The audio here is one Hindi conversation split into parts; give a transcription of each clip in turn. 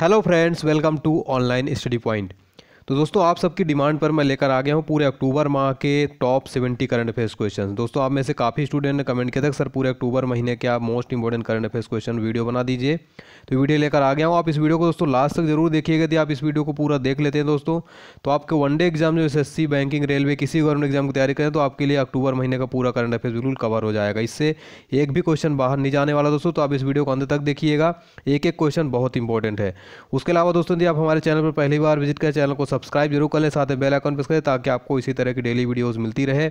Hello friends, welcome to Online Study Point. तो दोस्तों आप सबकी डिमांड पर मैं लेकर आ गया हूँ पूरे अक्टूबर माह के top seventy current affairs question दोस्तों आप में से काफ़ी स्टूडेंट ने कमेंट किया था सर पूरे अक्टूबर महीने के आप most important current affairs question video बना दीजिए तो वीडियो लेकर आ गया हूँ आप इस वीडियो को दोस्तों लास्ट तक जरूर देखिएगा यदि आप इस वीडियो को पूरा देख लेते हैं दोस्तों तो आपके वन डे एग्जाम जो एस बैंकिंग रेलवे किसी गवर्नमेंट एग्जाम की तैयारी करें तो आपके लिए अक्टूबर महीने का पूरा करंट अफेयर बिल्कुल कवर हो जाएगा इससे एक भी क्वेश्चन बाहर नहीं जाने वाला दोस्तों तो आप इस वीडियो को अंत तक देखिएगा एक एक क्वेश्चन बहुत इंपॉर्टेंट है उसके अलावा दोस्तों यदि आप हमारे चैनल पर पहली बार विजिट करें चैनल को सब्सक्राइब जरूर कर लें साथ में बेल आइकन प्रेस करें ताकि आपको इसी तरह की डेली वीडियोज़ मिलती रहे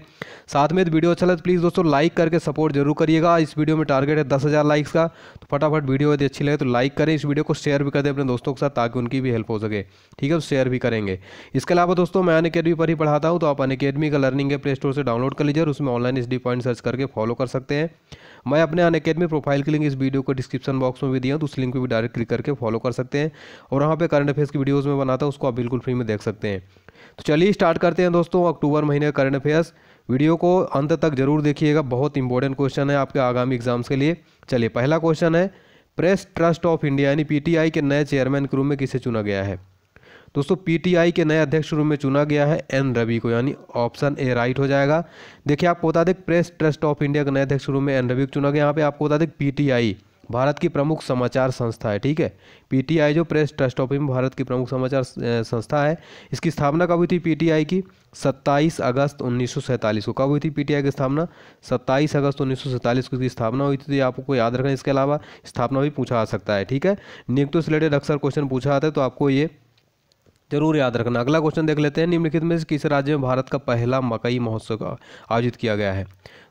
साथ में वीडियो अच्छा लगे प्लीज़ दोस्तों लाइक करके सपोर्ट जरूर करिएगा इस वीडियो में टारगेट है दस हज़ार लाइक्स का तो फटाफट वीडियो यदि अच्छी लगे तो लाइक करें इस वीडियो को शेयर भी कर दें अपने दोस्तों के साथ ताकि उनकी भी हेल्प हो सके ठीक है शेयर भी करेंगे इसके अलावा दोस्तों मैं अन अकेडमी पर ही पढ़ाता हूँ तो आप अन अकेडमी का लर्निंग है प्ले स्टोर से डाउनलोड कर लीजिए और उसमें ऑनलाइन एस पॉइंट सर्च करके फॉलो कर सकते हैं मैं अपने अन अकेडमी प्रोफाइल की लिंक इस वीडियो को डिस्क्रिप्शन बॉक्स में भी दिया तो उस लिंक पर भी डायरेक्ट क्लिक करके फॉलो कर सकते हैं और वहाँ पर करंट अफेयर्स की वीडियोज़ में बनाता है उसको आप बिल्कुल फ्री में देख सकते हैं तो चलिए स्टार्ट करते हैं दोस्तों अक्टूबर महीने का करंट अफेयर्स वीडियो को अंत तक जरूर देखिएगा बहुत इंपॉर्टेंट क्वेश्चन है आपके आगामी एग्जाम्स के लिए चलिए पहला क्वेश्चन है प्रेस ट्रस्ट ऑफ इंडिया यानी पीटीआई के नए चेयरमैन के रूप में किसे चुना गया है दोस्तों पीटीआई के नए अध्यक्ष रूप में चुना गया है एन रवि को यानी ऑप्शन ए राइट हो जाएगा देखिए आपको बता दें प्रेस ट्रस्ट ऑफ इंडिया के नए अध्यक्ष रूप में एन रवि को चुना गया यहाँ पे आपको बता दें पीटीआई भारत की प्रमुख समाचार संस्था है ठीक है पीटीआई जो Press Trust of India Bharat की प्रमुख समाचार संस्था है इसकी स्थापना कब हुई थी पीटीआई की 27 अगस्त उन्नीस को कब हुई थी पीटीआई की स्थापना 27 अगस्त उन्नीस को इसकी स्थापना हुई थी तो आपको याद रखना इसके अलावा स्थापना भी पूछा आ सकता है ठीक है नियुक्तों से रिलेटेड अक्सर क्वेश्चन पूछा आता है तो आपको ये जरूर याद रखना अगला क्वेश्चन देख लेते हैं निम्नलिखित में से किस राज्य में भारत का पहला मकई महोत्सव का आयोजित किया गया है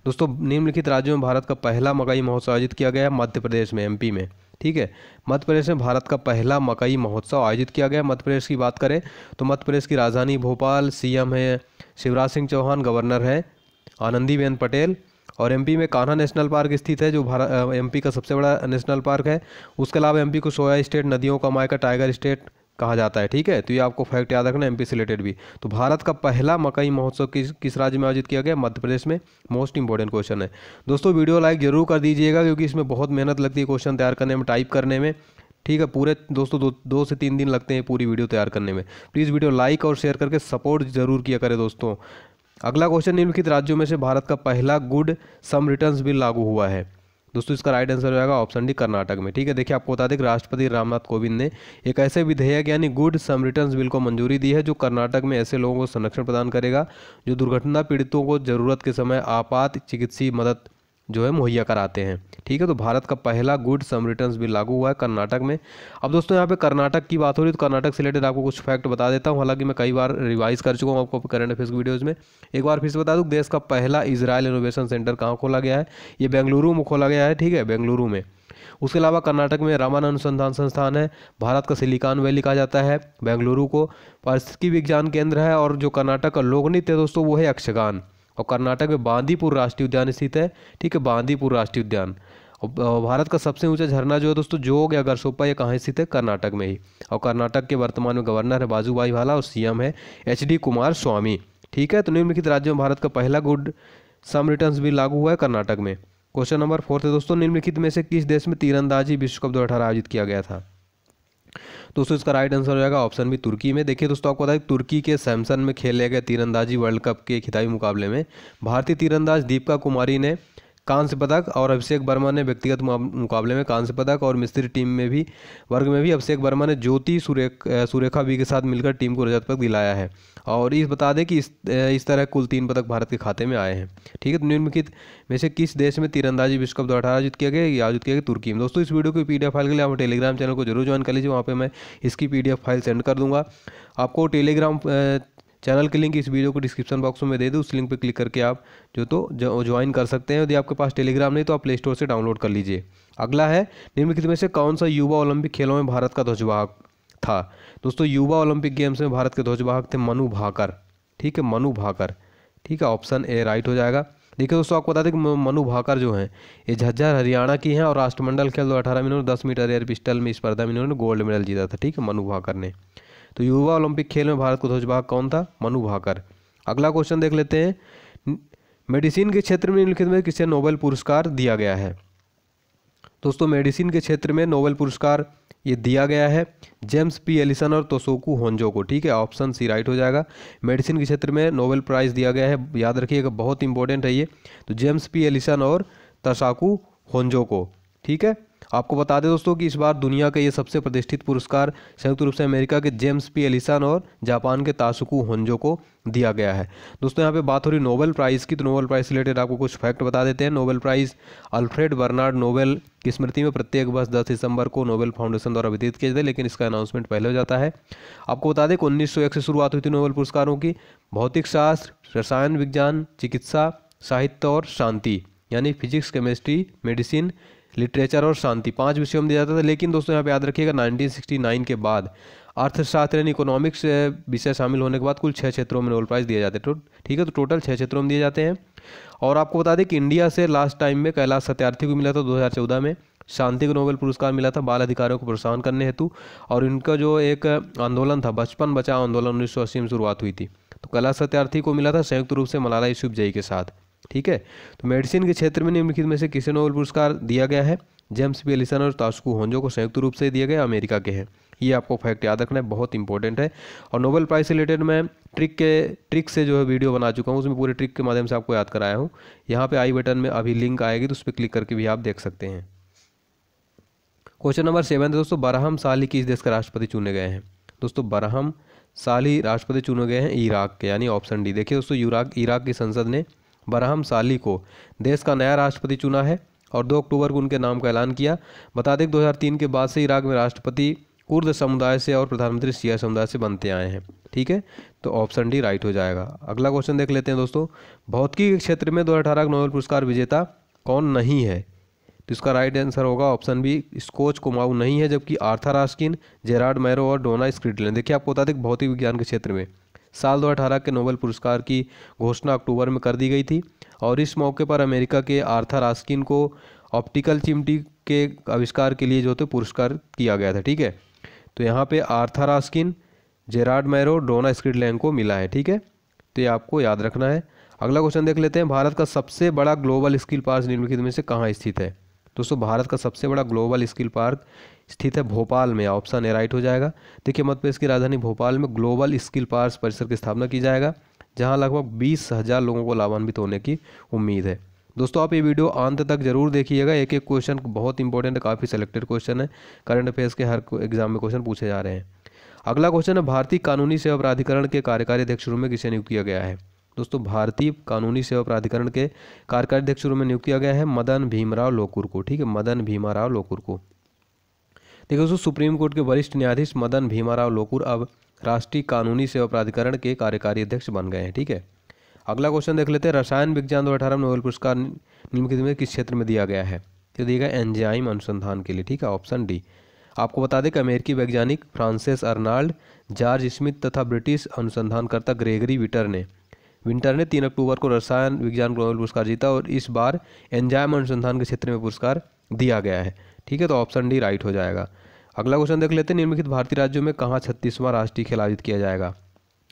दोस्तों निम्नलिखित राज्यों में भारत का पहला मकई महोत्सव आयोजित किया गया है मध्य प्रदेश में एमपी में ठीक है मध्य प्रदेश में भारत का पहला मकई महोत्सव आयोजित किया गया मध्य प्रदेश की बात करें तो मध्य प्रदेश की राजधानी भोपाल सी है शिवराज सिंह चौहान गवर्नर है आनंदीबेन पटेल और एमपी में कान्हा नेशनल पार्क स्थित है जो भारत एमपी का सबसे बड़ा नेशनल पार्क है उसके अलावा एमपी को सोया स्टेट नदियों का मायका टाइगर स्टेट कहा जाता है ठीक है तो ये आपको फैक्ट याद रखना एमपी से रिलेटेड भी तो भारत का पहला मकई महोत्सव किस किस राज्य में आयोजित किया गया मध्य प्रदेश में मोस्ट इंपॉर्टेंट क्वेश्चन है दोस्तों वीडियो लाइक जरूर कर दीजिएगा क्योंकि इसमें बहुत मेहनत लगती है क्वेश्चन तैयार करने में टाइप करने में ठीक है पूरे दोस्तों दो दो से तीन दिन लगते हैं पूरी वीडियो तैयार करने में प्लीज़ वीडियो लाइक और शेयर करके सपोर्ट जरूर किया करें दोस्तों अगला क्वेश्चन निम्नलिखित राज्यों में से भारत का पहला गुड सम रिटर्न्स बिल लागू हुआ है दोस्तों इसका राइट आंसर हो जाएगा ऑप्शन डी कर्नाटक में ठीक है देखिए आपको बता दें कि राष्ट्रपति रामनाथ कोविंद ने एक ऐसे विधेयक यानी गुड सम रिटर्न बिल को मंजूरी दी है जो कर्नाटक में ऐसे लोगों को संरक्षण प्रदान करेगा जो दुर्घटना पीड़ितों को जरूरत के समय आपात चिकित्सीय मदद जो है मुहैया कराते हैं ठीक है तो भारत का पहला गुड सम रिटर्न बिल लागू हुआ है कर्नाटक में अब दोस्तों यहाँ पे कर्नाटक की बात हो रही है तो कर्नाटक से रिलेटेड आपको कुछ फैक्ट बता देता हूँ हालांकि मैं कई बार रिवाइज कर चुका हूँ आपको करंट अफेयर्स वीडियोज़ में एक बार फिर से बता दूँ देश का पहला इसराइल इनोवेशन सेंटर कहाँ खोला गया है ये बेंगलुरु में खोला गया है ठीक है बेंगलुरु में उसके अलावा कर्नाटक में रामान अनुसंधान संस्थान है भारत का सिलिकॉन वैली कहा जाता है बेंगलुरु को पारिस्थितिकी विज्ञान केंद्र है और जो कर्नाटक का लोकनृत्य है दोस्तों वो है यक्षगान और कर्नाटक में बांदीपुर राष्ट्रीय उद्यान स्थित है ठीक है बांदीपुर राष्ट्रीय उद्यान और भारत का सबसे ऊंचा झरना जो है दोस्तों जोग या गरसोपा ये कहाँ स्थित है कर्नाटक में ही और कर्नाटक के वर्तमान में गवर्नर है बाजूभाई वाला और सीएम है एच डी कुमार स्वामी ठीक है तो निम्नलिखित राज्यों में भारत का पहला गुड सम रिटर्न भी लागू हुआ है कर्नाटक में क्वेश्चन नंबर फोर्थ है दोस्तों निम्नलिखित में से किस देश में तीरंदाजी विश्व कप दो आयोजित किया गया था दोस्तों इसका राइट आंसर हो जाएगा ऑप्शन भी तुर्की में देखिए दोस्तों आपको बताए तुर्की के सैमसन में खेले गए तीरंदाजी वर्ल्ड कप के खिताबी मुकाबले में भारतीय तीरंदाज दीपिका कुमारी ने कांस्य पदक और अभिषेक वर्मा ने व्यक्तिगत मुकाबले में कांस्य पदक और मिस्त्री टीम में भी वर्ग में भी अभिषेक वर्मा ने ज्योति सुरेख सुरेखा बी के साथ मिलकर टीम को रजत पदक दिलाया है और इस बता दें कि इस इस तरह कुल तीन पदक भारत के खाते में आए हैं ठीक है तो निम्नलिखित में से किस देश में तीरंदाजी विश्व कप दो आयोजित किया गया आयोजित किया गया तुर्की में दोस्तों इस वीडियो की पी फाइल के लिए आप टेलीग्राम चैनल को जरूर ज्वाइन कर लीजिए वहाँ पर मैं इसकी पी फाइल सेंड कर दूँगा आपको टेलीग्राम चैनल की लिंक इस वीडियो को डिस्क्रिप्शन बॉक्स में दे दो उस लिंक पर क्लिक करके आप जो तो ज्वाइन कर सकते हैं यदि आपके पास टेलीग्राम नहीं तो आप प्ले स्टोर से डाउनलोड कर लीजिए अगला है निम्नलिखित में से कौन सा युवा ओलंपिक खेलों में भारत का ध्वजवाहक था दोस्तों युवा ओलंपिक गेम्स में भारत के ध्वजवाहक थे मनु भाकर ठीक है मनु भाकर ठीक है ऑप्शन ए राइट हो जाएगा देखिए दोस्तों आपको बता दें कि मनु भाकर जो हैं ये झज्जर हरियाणा की हैं और राष्ट्रमंडल खेल दो अठारह मिनट दस मीटर एयर पिस्टल में स्पर्धा में इन्होंने गोल्ड मेडल जीता था ठीक है मनु भाकर ने तो युवा ओलंपिक खेल में भारत का ध्वजभाग कौन था मनु भाकर अगला क्वेश्चन देख लेते हैं मेडिसिन के क्षेत्र में निम्नलिखित में किसे नोबेल पुरस्कार दिया गया है दोस्तों मेडिसिन के क्षेत्र में नोबेल पुरस्कार ये दिया गया है जेम्स पी एलिसन और तोसोकू होंजो को ठीक है ऑप्शन सी राइट हो जाएगा मेडिसिन के क्षेत्र में नोबेल प्राइज़ दिया गया है याद रखिएगा बहुत इंपॉर्टेंट है ये तो जेम्स पी एलिसन और तसाकू होंजो को ठीक है आपको बता दें दोस्तों कि इस बार दुनिया का ये सबसे प्रतिष्ठित पुरस्कार संयुक्त रूप से अमेरिका के जेम्स पी एलिसन और जापान के तासुकू होंजो को दिया गया है दोस्तों यहाँ पे बात हो रही नोबेल प्राइज़ की तो नोबेल प्राइज़ रिलेटेड आपको कुछ फैक्ट बता देते हैं Nobel prize Alfred Bernhard Nobel की स्मृति में प्रत्येक वर्ष दस दिसंबर को नोबेल फाउंडेशन द्वारा वितरित किया जाते हैं लेकिन इसका अनाउंसमेंट पहले हो जाता है आपको बता दें कि उन्नीस से शुरुआत हुई थी नोबेल पुरस्कारों की भौतिक शास्त्र रसायन विज्ञान चिकित्सा साहित्य और शांति यानी फिजिक्स केमिस्ट्री मेडिसिन लिटरेचर और शांति पांच विषयों में दिया जाता था लेकिन दोस्तों यहाँ पे याद रखिएगा 1969 के बाद अर्थशास्त्र यानी इकोनॉमिक्स विषय शामिल होने के बाद कुल छः क्षेत्रों में नोबल प्राइज़ दिए जाते हैं तो ठीक है तो टोटल छः क्षेत्रों में दिए जाते हैं और आपको बता दें कि इंडिया से लास्ट टाइम में कैलाश सत्यार्थी को मिला था चौदह में शांति को नोबेल पुरस्कार मिला था बाल अधिकारों को प्रोत्साहन करने हेतु और इनका जो एक आंदोलन था बचपन बचाओ आंदोलन उन्नीस में शुरुआत हुई थी तो कैलाश सत्यार्थी को मिला था संयुक्त रूप से मलाला यूसुफ जई के साथ ठीक है तो मेडिसिन के क्षेत्र में निम्नलिखित में से किसे नोबेल पुरस्कार दिया गया है जेम्स बी एलिसन और तास्कू होंजो को संयुक्त रूप से दिया गया अमेरिका के हैं ये आपको फैक्ट याद रखना है बहुत इंपॉर्टेंट है और नोबेल प्राइज रिलेटेड मैं ट्रिक के ट्रिक से जो है वीडियो बना चुका हूँ उसमें पूरे ट्रिक के माध्यम से आपको याद कराया हूँ यहाँ पे आई बटन में अभी लिंक आएगी तो उस पर क्लिक करके भी आप देख सकते हैं क्वेश्चन नंबर सेवन दोस्तों बरहम साली किस देश का राष्ट्रपति चुने गए हैं दोस्तों बरहम साली राष्ट्रपति चुने गए हैं इराक के यानी ऑप्शन डी देखिए दोस्तों यूराक इराक की संसद ने बरहम साली को देश का नया राष्ट्रपति चुना है और 2 अक्टूबर को उनके नाम का ऐलान किया बता दें 2003 के बाद से इराक में राष्ट्रपति कुर्द समुदाय से और प्रधानमंत्री सिया समुदाय से बनते आए हैं ठीक है तो ऑप्शन डी राइट हो जाएगा अगला क्वेश्चन देख लेते हैं दोस्तों भौतिकी के क्षेत्र में दो हज़ार नोबेल पुरस्कार विजेता कौन नहीं है तो इसका राइट आंसर होगा ऑप्शन बी स्कोच कुमाऊ नहीं है जबकि आर्थर आस्किन जेराड मैरो और डोना स्क्रिटलैंड देखिए आपको बता दें भौतिक विज्ञान के क्षेत्र में साल 2018 के नोबेल पुरस्कार की घोषणा अक्टूबर में कर दी गई थी और इस मौके पर अमेरिका के आर्थर आस्किन को ऑप्टिकल चिमटी के आविष्कार के लिए जो थे पुरस्कार किया गया था ठीक है तो यहाँ पे Arthur Ashkin Gerard Mourou Donna Strickland को मिला है ठीक है तो ये आपको याद रखना है अगला क्वेश्चन देख लेते हैं भारत का सबसे बड़ा ग्लोबल स्किल पार्क निम्नलिखित में से कहाँ स्थित है दोस्तों भारत का सबसे बड़ा ग्लोबल स्किल पार्क स्थित है भोपाल में ऑप्शन ए राइट हो जाएगा देखिए मध्य प्रदेश की राजधानी भोपाल में ग्लोबल स्किल पार्क परिसर की स्थापना की जाएगा जहां लगभग बीस हज़ार लोगों को लाभान्वित होने की उम्मीद है दोस्तों आप ये वीडियो अंत तक जरूर देखिएगा एक एक क्वेश्चन बहुत इंपॉर्टेंट काफ़ी सेलेक्टेड क्वेश्चन है करंट अफेयर्स के हर एग्जाम में क्वेश्चन पूछे जा रहे हैं अगला क्वेश्चन है भारतीय कानूनी सेवा प्राधिकरण के कार्यकारी अध्यक्ष रूप में किसे नियुक्त किया गया है दोस्तों भारतीय कानूनी सेवा प्राधिकरण के कार्यकारी अध्यक्ष रूप में नियुक्त किया गया है मदन भीमराव लोकुर को ठीक है मदन भीमाराव लोकुर को देखिए दोस्तों सुप्रीम कोर्ट के वरिष्ठ न्यायाधीश मदन भीमाराव लोकुर अब राष्ट्रीय कानूनी सेवा प्राधिकरण के कार्यकारी अध्यक्ष बन गए हैं ठीक है अगला क्वेश्चन देख लेते हैं रसायन विज्ञान दो अठारह नोबेल पुरस्कार निम्नलिखित में किस क्षेत्र में दिया गया है तो दिया गया एंजाइम अनुसंधान के लिए ठीक है ऑप्शन डी आपको बता दें कि अमेरिकी वैज्ञानिक फ्रांसिस अर्नाल्ड जॉर्ज स्मिथ तथा ब्रिटिश अनुसंधानकर्ता ग्रेगरी विटर ने विंटर ने तीन अक्टूबर को रसायन विज्ञान ग्लोबल पुरस्कार जीता और इस बार एंजाइम अनुसंधान के क्षेत्र में पुरस्कार दिया गया है ठीक है तो ऑप्शन डी राइट हो जाएगा अगला क्वेश्चन देख लेते हैं निम्नलिखित भारतीय राज्यों में कहाँ छत्तीसवां राष्ट्रीय खेल आयोजित किया जाएगा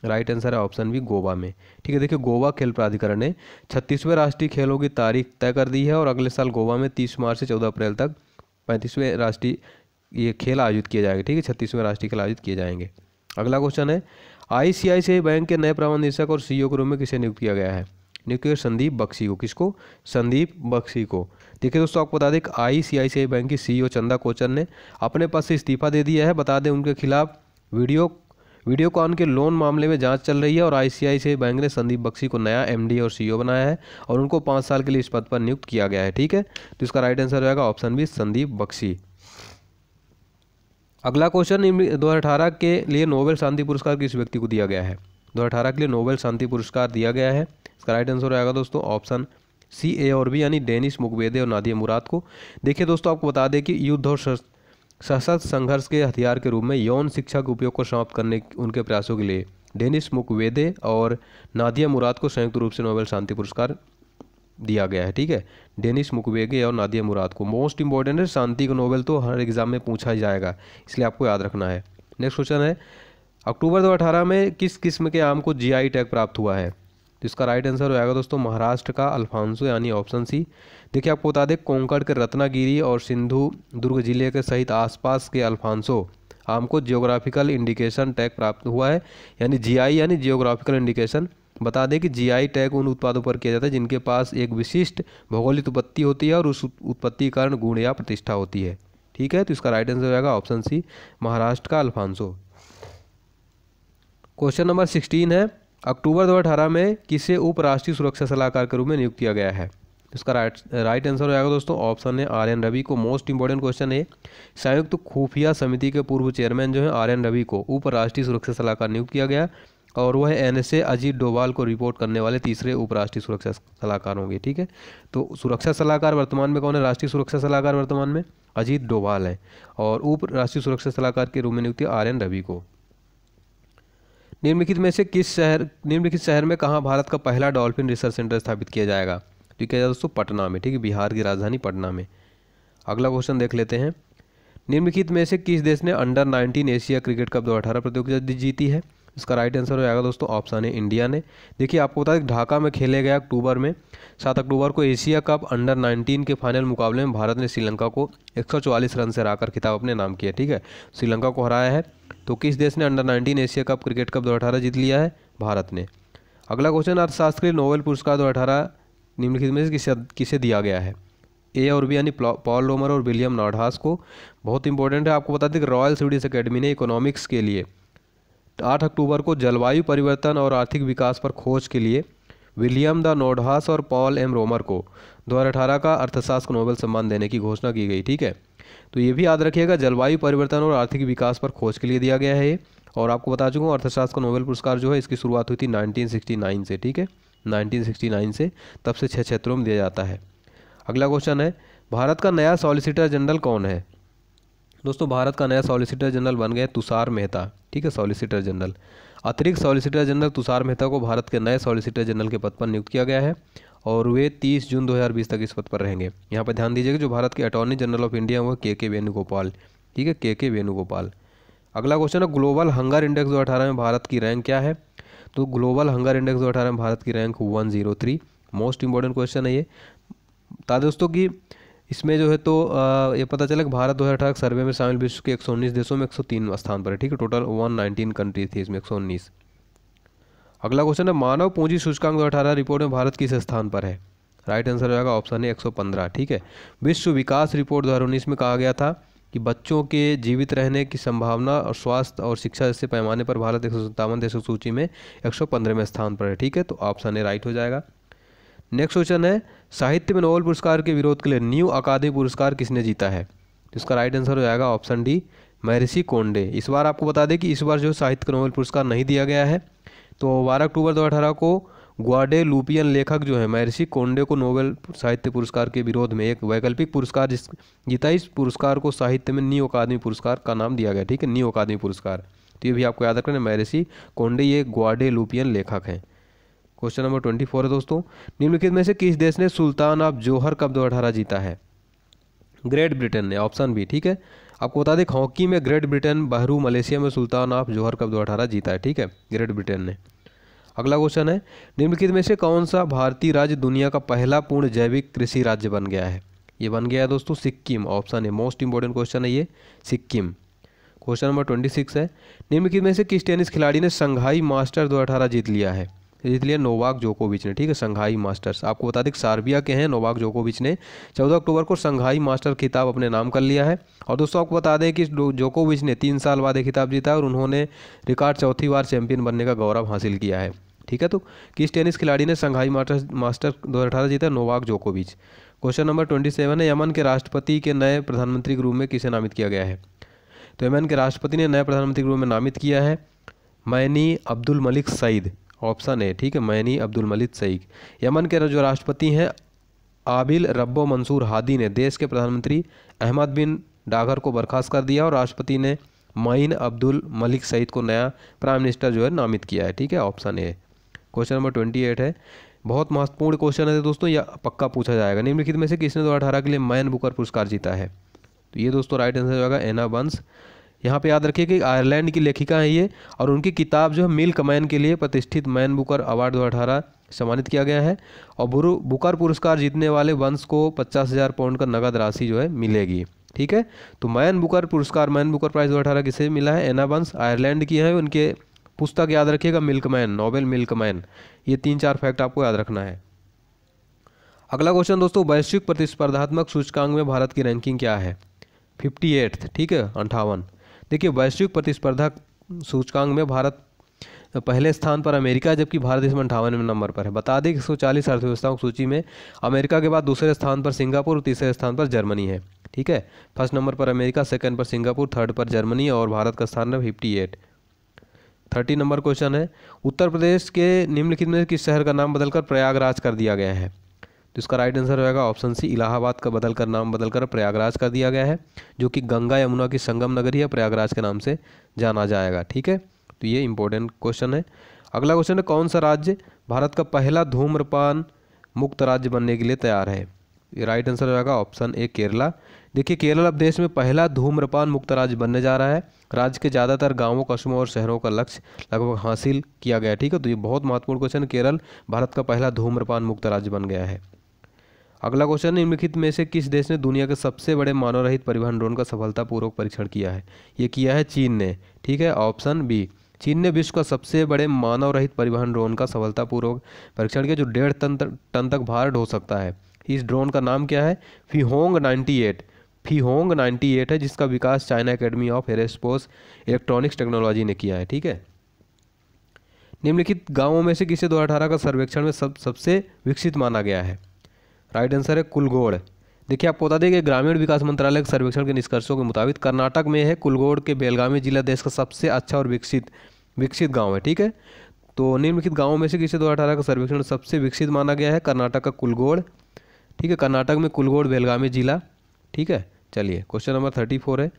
राइट आंसर है ऑप्शन बी गोवा में ठीक है देखिए गोवा खेल प्राधिकरण ने छत्तीसवें राष्ट्रीय खेलों की तारीख तय कर दी है और अगले साल गोवा में तीस मार्च से चौदह अप्रैल तक पैंतीसवें राष्ट्रीय ये खेल आयोजित किए जाएंगे ठीक है छत्तीसवें राष्ट्रीय खेल आयोजित किए जाएंगे अगला क्वेश्चन है आईसीआईसीआई बैंक के नए प्रबंध और सीईओ के रूप में किसे नियुक्त किया गया है नियुक्त किया संदीप बक्सी को किसको संदीप बक्सी को देखिए दोस्तों आपको बता दें कि आईसीआईसीआई बैंक की सीईओ चंदा कोचर ने अपने पद से इस्तीफा दे दिया है बता दें उनके खिलाफ वीडियो वीडियोकॉन के लोन मामले में जांच चल रही है और आईसीआईसीआई बैंक ने संदीप बख्शी को नया एमडी और सीईओ बनाया है और उनको पाँच साल के लिए इस पद पर नियुक्त किया गया है ठीक है तो इसका राइट आंसर रहेगा ऑप्शन बी संदीप बख्शी अगला क्वेश्चन दो के लिए नोबेल शांति पुरस्कार किस व्यक्ति को दिया गया है दो के लिए नोबेल शांति पुरस्कार दिया गया है इसका राइट आंसर आएगा दोस्तों ऑप्शन सी ए और बी यानी डेनिस मुकवेदे और नादिया मुराद को देखिए दोस्तों आपको बता दें कि युद्ध और सशस्त्र संघर्ष के हथियार के रूप में यौन शिक्षा के उपयोग को समाप्त करने उनके प्रयासों के लिए डेनिस मुकवेदे और नादिया मुराद को संयुक्त रूप से नोबेल शांति पुरस्कार दिया गया है ठीक है डेनिस मुकवेगे और नादिया मुराद को मोस्ट इंपॉर्टेंट है शांति का नोबेल तो हर एग्जाम में पूछा ही जाएगा इसलिए आपको याद रखना है नेक्स्ट क्वेश्चन है अक्टूबर दो में किस किस्म के आम को जी टैग प्राप्त हुआ है तो इसका राइट आंसर हो जाएगा दोस्तों महाराष्ट्र का अल्फांसो यानी ऑप्शन सी देखिए आपको बता दें कोंकण के रत्नागिरी और सिंधु दुर्ग जिले के सहित आसपास के अल्फांसो आम को जियोग्राफिकल इंडिकेशन टैग प्राप्त हुआ है यानी जीआई यानी जियोग्राफिकल इंडिकेशन बता दें कि जीआई टैग उन उत्पादों पर किया जाता है जिनके पास एक विशिष्ट भौगोलिक उत्पत्ति होती है और उस उत्पत्ति के कारण गुण या प्रतिष्ठा होती है ठीक है तो इसका राइट आंसर हो जाएगा ऑप्शन सी महाराष्ट्र का अल्फांसो क्वेश्चन नंबर सिक्सटीन है अक्टूबर दो में किसे उपराष्ट्रीय सुरक्षा सलाहकार के रूप में नियुक्त किया गया है इसका राइट राइट आंसर हो जाएगा दोस्तों ऑप्शन है आर एन रवि को मोस्ट इंपॉर्टेंट क्वेश्चन है संयुक्त खुफिया समिति के पूर्व चेयरमैन जो है आर एन रवि को उपराष्ट्रीय सुरक्षा सलाहकार नियुक्त किया गया और वह एन एस अजीत डोवाल को रिपोर्ट करने वाले तीसरे उपराष्ट्रीय सुरक्षा सलाहकार होंगे ठीक है तो सुरक्षा सलाहकार वर्तमान में कौन है राष्ट्रीय सुरक्षा सलाहकार वर्तमान में अजीत डोभाल हैं और उप राष्ट्रीय सुरक्षा सलाहकार के रूप में नियुक्ति आर एन रवि को निम्नलिखित में से किस शहर निम्नलिखित शहर में कहाँ भारत का पहला डॉल्फिन रिसर्च सेंटर स्थापित किया जाएगा ठीक तो है दोस्तों पटना में ठीक है बिहार की राजधानी पटना में अगला क्वेश्चन देख लेते हैं निम्नलिखित में से किस देश ने अंडर 19 एशिया क्रिकेट कप दो अठारह प्रतियोगिता जीती है इसका राइट आंसर हो जाएगा दोस्तों ऑप्शन है इंडिया ने देखिए आपको बता दें ढाका में खेले गए अक्टूबर में सात अक्टूबर को एशिया कप अंडर 19 के फाइनल मुकाबले में भारत ने श्रीलंका को एक रन से हराकर खिताब अपने नाम किया ठीक है श्रीलंका को हराया है तो किस देश ने under nineteen Asia cup cricket cup दो जीत लिया है भारत ने अगला क्वेश्चन अर्थशास्त्री नोबेल पुरस्कार दो निम्नलिखित में से किसे किसे दिया गया है ए और बी यानी पॉल रोमर और विलियम नॉडहास को बहुत इंपॉर्टेंट है आपको बता दें कि रॉयल स्वीडिश अकेडमी ने इकोनॉमिक्स के लिए आठ अक्टूबर को जलवायु परिवर्तन और आर्थिक विकास पर खोज के लिए विलियम द नोडहास और पॉल एम रोमर को 2018 का अर्थशास्त्र नोबेल सम्मान देने की घोषणा की गई ठीक है तो ये भी याद रखिएगा जलवायु परिवर्तन और आर्थिक विकास पर खोज के लिए दिया गया है ये और आपको बता चुका हूँ अर्थशास्त्र का नोबेल पुरस्कार जो है इसकी शुरुआत हुई थी 1969 से ठीक है 1969 से तब से छः क्षेत्रों में दिया जाता है अगला क्वेश्चन है भारत का नया सॉलिसिटर जनरल कौन है दोस्तों भारत का नया सॉलिसिटर जनरल बन गया तुषार मेहता ठीक है सॉलिसिटर जनरल अतिरिक्त सॉलिसिटर जनरल तुषार मेहता को भारत के नए सॉलिसिटर जनरल के पद पर नियुक्त किया गया है और वे 30 जून 2020 तक इस पद पर रहेंगे यहाँ पर ध्यान दीजिएगा जो भारत के अटॉर्नी जनरल ऑफ इंडिया वो के के वेणुगोपाल ठीक है के के वेणुगोपाल अगला क्वेश्चन है ग्लोबल हंगर इंडेक्स दो में भारत की रैंक क्या है तो ग्लोबल हंगर इंडेक्स दो में भारत की rank one most important question है ये बता दोस्तों की इसमें जो है तो ये पता चला कि भारत हज़ार अठारह सर्वे में शामिल विश्व के 119 देशों में 103 स्थान पर है ठीक है टोटल 119 कंट्रीज थी इसमें 119 अगला क्वेश्चन है मानव पूंजी सूचकांक अठारह रिपोर्ट में भारत किस स्थान पर है राइट आंसर हो जाएगा ऑप्शन है पंद्रह ठीक है विश्व विकास रिपोर्ट दो में कहा गया था कि बच्चों के जीवित रहने की संभावना और स्वास्थ्य और शिक्षा जैसे पैमाने पर भारत एक देशों की सूची में एक में स्थान पर है ठीक है तो ऑप्शन ए राइट हो जाएगा नेक्स्ट क्वेश्चन है साहित्य में नोबल पुरस्कार के विरोध के लिए न्यू अकादमी पुरस्कार किसने जीता है इसका राइट आंसर हो जाएगा ऑप्शन डी महर्षि कोंडे इस बार आपको बता दें कि इस बार जो साहित्य नोबेल पुरस्कार नहीं दिया गया है तो बारह अक्टूबर दो को ग्वाडे लुपियन लेखक जो है महर्षि कोंडे को नोबेल साहित्य पुरस्कार के विरोध में एक वैकल्पिक पुरस्कार जिस जीता इस पुरस्कार को साहित्य में न्यू अकादमी पुरस्कार का नाम दिया गया ठीक है न्यू अकादमी पुरस्कार तो ये भी आपको याद रखना है महर्षि कोंडे ये ग्वाडे लुपियन लेखक हैं क्वेश्चन नंबर ट्वेंटी फोर है दोस्तों निम्नलिखित में से किस देश ने सुल्तान ऑफ जोहर कप दो अठारह जीता है ग्रेट ब्रिटेन ने ऑप्शन बी ठीक है आपको बता दें हॉकी में ग्रेट ब्रिटेन बहरू मलेशिया में सुल्तान ऑफ जोहर कप दो अठारह जीता है ठीक है ग्रेट ब्रिटेन ने अगला क्वेश्चन है निम्नलिखित में से कौन सा भारतीय राज्य दुनिया का पहला पूर्ण जैविक कृषि राज्य बन गया है ये बन गया है दोस्तों सिक्किम ऑप्शन है मोस्ट इंपॉर्टेंट क्वेश्चन है ये Sikkim question number twenty six है निम्नलिखित में से किस टेनिस खिलाड़ी ने संघाई मास्टर दो अठारह जीत लिया है इसलिए नोवाक जोकोविच ने ठीक है संघाई मास्टर्स आपको बता दें सार्बिया के हैं नोवाक जोकोविच ने चौदह अक्टूबर को संघाई मास्टर खिताब अपने नाम कर लिया है और दोस्तों आपको बता दें कि जोकोविच ने तीन साल बाद ये खिताब जीता और उन्होंने रिकॉर्ड चौथी बार चैंपियन बनने का गौरव हासिल किया है ठीक है तो किस टेनिस खिलाड़ी ने संघाई मास्टर मास्टर दो जीता नोवाक जोकोविच क्वेश्चन नंबर ट्वेंटी सेवन है यमन के राष्ट्रपति के नए प्रधानमंत्री के रूप में किसे नामित किया गया है तो यमन के राष्ट्रपति ने नए प्रधानमंत्री के रूप में नामित किया है Maeen Abdul Malik Saeed option A ठीक है Maeen Abdul Malik Saeed Yemen के जो राष्ट्रपति हैं आबिल रब्बो मंसूर हादी ने देश के प्रधानमंत्री अहमद बिन डागर को बर्खास्त कर दिया और राष्ट्रपति ने मईन अब्दुल मलिक सईद को नया प्राइम मिनिस्टर जो है नामित किया है ठीक है option A question number twenty eight है बहुत महत्वपूर्ण क्वेश्चन है दोस्तों यह पक्का पूछा जाएगा निम्नलिखित में से किसने दो अठारह के लिए मैन बुकर पुरस्कार जीता है तो ये दोस्तों राइट आंसर जो है एना बंस यहाँ पे याद रखिए कि आयरलैंड की लेखिका है ये और उनकी किताब जो है मिल्क मैन के लिए प्रतिष्ठित मैन बुकर अवार्ड दो अठारह सम्मानित किया गया है और बुरु बुकर पुरस्कार जीतने वाले वंश को पचास हज़ार पाउंड का नगद राशि जो है मिलेगी ठीक है तो मैन बुकर पुरस्कार मैन बुकर प्राइज दो अठारह किसे मिला है एना वंश आयरलैंड की है उनके पुस्तक याद रखिएगा Milkman novel Milkman ये तीन चार फैक्ट आपको याद रखना है अगला क्वेश्चन दोस्तों वैश्विक प्रतिस्पर्धात्मक सूचकांक में भारत की रैंकिंग क्या है फिफ्टी ठीक है अंठावन देखिए वैश्विक प्रतिस्पर्धा सूचकांक में भारत पहले स्थान पर अमेरिका जबकि भारत इसमें अंठावनवें नंबर पर है बता दें कि एक अर्थव्यवस्थाओं की सूची में अमेरिका के बाद दूसरे स्थान पर सिंगापुर और तीसरे स्थान पर जर्मनी है ठीक है फर्स्ट नंबर पर अमेरिका सेकंड पर सिंगापुर थर्ड पर जर्मनी और भारत का स्थान है fifty eight thirty number question है उत्तर प्रदेश के निम्नलिखित में किस शहर का नाम बदलकर प्रयागराज कर दिया गया है तो इसका राइट आंसर होगा ऑप्शन सी इलाहाबाद का बदलकर नाम बदलकर प्रयागराज कर दिया गया है जो कि गंगा यमुना की संगम नगरी है प्रयागराज के नाम से जाना जाएगा ठीक है तो ये इंपॉर्टेंट क्वेश्चन है अगला क्वेश्चन है कौन सा राज्य भारत का पहला धूम्रपान मुक्त राज्य बनने के लिए तैयार है राइट आंसर होगा ऑप्शन ए केरला देखिए केरल अब देश में पहला धूम्रपान मुक्त राज्य बनने जा रहा है राज्य के ज़्यादातर गांवों कस्बों और शहरों का लक्ष्य लगभग हासिल किया गया ठीक है तो ये बहुत महत्वपूर्ण क्वेश्चन केरल भारत का पहला धूम्रपान मुक्त राज्य बन गया है अगला क्वेश्चन निम्नलिखित में से किस देश ने दुनिया के सबसे बड़े मानव रहित परिवहन ड्रोन का सफलतापूर्वक परीक्षण किया है ये किया है चीन ने ठीक है ऑप्शन बी चीन ने विश्व का सबसे बड़े मानव रहित परिवहन ड्रोन का सफलतापूर्वक परीक्षण किया जो डेढ़ टन टन तक भार ढो सकता है इस ड्रोन का नाम क्या है फीहोंग एट फीहोंग एट है जिसका विकास China Academy of Aerospace Electronics Technology ने किया है ठीक है निम्नलिखित गांवों में से किसे दो का सर्वेक्षण में सब सबसे विकसित माना गया है राइट आंसर है कुलगोड़ देखिए आपको बता दें कि ग्रामीण विकास मंत्रालय के सर्वेक्षण के निष्कर्षों के मुताबिक कर्नाटक में है कुलगोड़ के बेलगामी जिला देश का सबसे अच्छा और विकसित विकसित गाँव है ठीक है तो निम्नलिखित गाँवों में से किसे दो का सर्वेक्षण सबसे विकसित माना गया है कर्नाटक का कुलगोड़ ठीक है कर्नाटक में कुलगोड़ बेलगामी जिला ठीक है चलिए क्वेश्चन नंबर थर्टी फोर है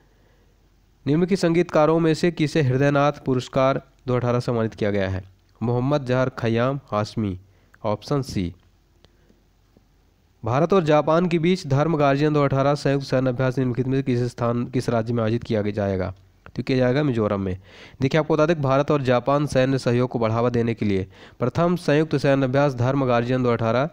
निम्नलिखित संगीतकारों में से किसे हृदयनाथ पुरस्कार दो अठारह सम्मानित किया गया है मोहम्मद जहर खयाम हाशमी ऑप्शन सी भारत और जापान के बीच धर्म गार्जियन दो अठारह संयुक्त सैन्य अभ्यास निम्नलिखित में किस स्थान किस राज्य में आयोजित किया जाएगा तो किया जाएगा मिजोरम में देखिए आपको बता दें भारत और जापान सैन्य सहयोग को बढ़ावा देने के लिए प्रथम संयुक्त सैन्य अभ्यास धर्म गार्जियन दो अठारह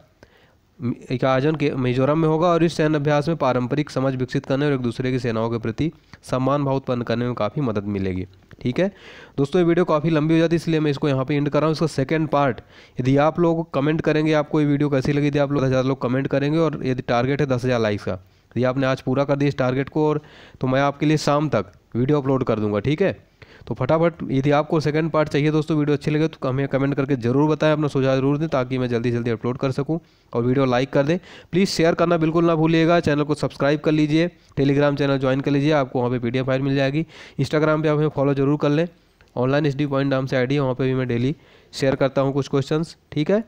का आयोजन के मिजोरम में होगा और इस सैन्य अभ्यास में पारंपरिक समझ विकसित करने और एक दूसरे की सेनाओं के प्रति सम्मान भाव उत्पन्न करने में काफ़ी मदद मिलेगी ठीक है दोस्तों ये वीडियो काफ़ी लंबी हो जाती है इसलिए मैं इसको यहाँ पे एंड कर रहा हूँ इसका सेकंड पार्ट यदि आप लोग कमेंट करेंगे आपको ये वीडियो कैसी लगी थी आप लोग दस हज़ार लोग कमेंट करेंगे और यदि टारगेट है दस हज़ार लाइक्स का यदि आपने आज पूरा कर दिया इस टारगेट को और तो मैं आपके लिए शाम तक वीडियो अपलोड कर दूंगा ठीक है तो फटाफट यदि आपको सेकंड पार्ट चाहिए दोस्तों वीडियो अच्छी लगे तो हमें कमेंट करके ज़रूर बताएं अपना सुझाव जरूर दें ताकि मैं जल्दी जल्दी अपलोड कर सकूँ और वीडियो लाइक कर दें प्लीज़ शेयर करना बिल्कुल ना भूलिएगा चैनल को सब्सक्राइब कर लीजिए टेलीग्राम चैनल ज्वाइन कर लीजिए आपको वहाँ पर पी फाइल मिल जाएगी इंस्टाग्राम पर आप हमें फॉलो जरूर कर लें ऑनलाइन एस पॉइंट नाम से आई है वहाँ पर भी मैं डेली शेयर करता हूँ कुछ क्वेश्चन ठीक है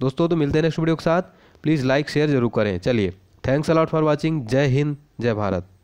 दोस्तों तो मिलते हैं नेक्स्ट वीडियो के साथ प्लीज़ लाइक शेयर जरूर करें चलिए थैंक्स अलॉट फॉर वॉचिंग जय हिंद जय भारत